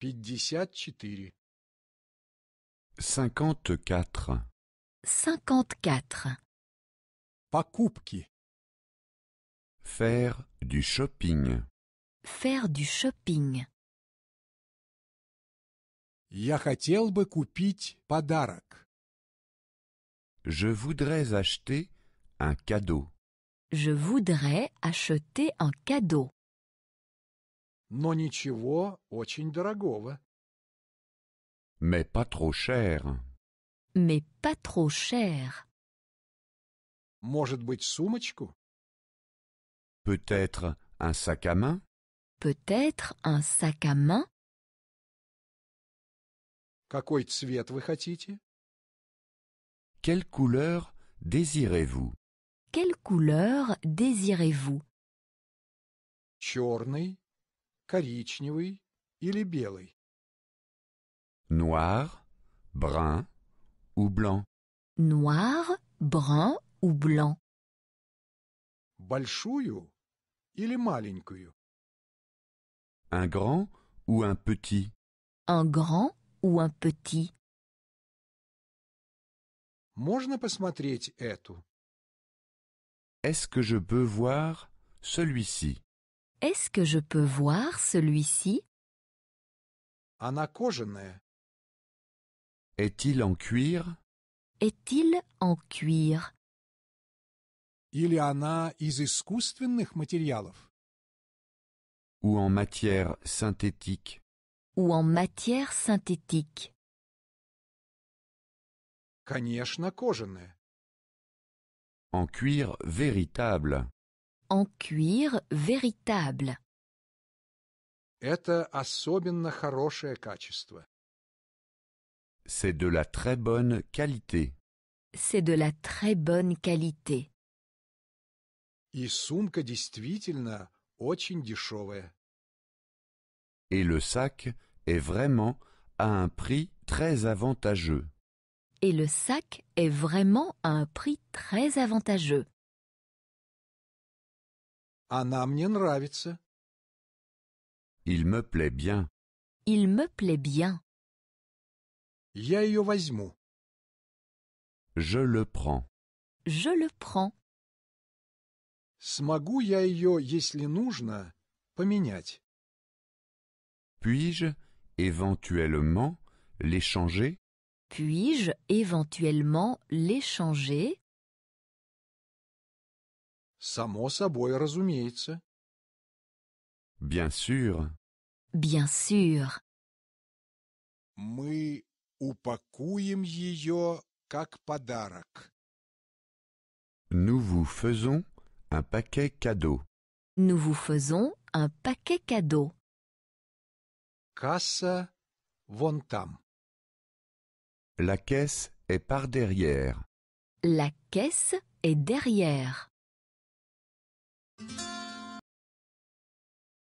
54 54 cinquante-quatre, cinquante-quatre. Покупки. Faire du shopping. Faire du shopping. Я хотел бы купить подарок. Je voudrais acheter un cadeau. Je voudrais acheter un cadeau но ничего очень дорогого. Mais pas trop cher. Mais pas trop cher. Может быть, сумочку? Peut-être un sac à main? Peut-être un sac à main? Какой цвет вы хотите? Quelle couleur désirez-vous? Quelle couleur désirez-vous? Черный коричневый или белый? Noir, brun ou blanc. Noir, brun ou blanc. Большую или маленькую? Un grand ou un petit. Un grand ou un petit. Можно посмотреть эту? Est-ce que je peux voir celui-ci est-ce que je peux voir celui-ci Est-il en cuir Est-il en cuir Или она из искусственных Ou en matière synthétique ou en matière synthétique En cuir véritable en cuir véritable. C'est de la très bonne qualité. C'est de la très bonne qualité. Et le sac est vraiment à un prix très avantageux. Et le sac est vraiment à un prix très avantageux. Она мне нравится. Il me plaît bien. Il me plaît bien. Я ее возьму. Je le prends. Je le prends. Смогу я ее, если нужно, поменять. Puis-je, éventuellement, l'échanger Puis-je éventuellement l'échanger Bien sûr. Bien sûr. Мы упакуем как подарок. Nous vous faisons un paquet cadeau. Nous vous faisons un paquet cadeau. Касса вон там. La caisse est par derrière. La caisse est derrière. Thank you.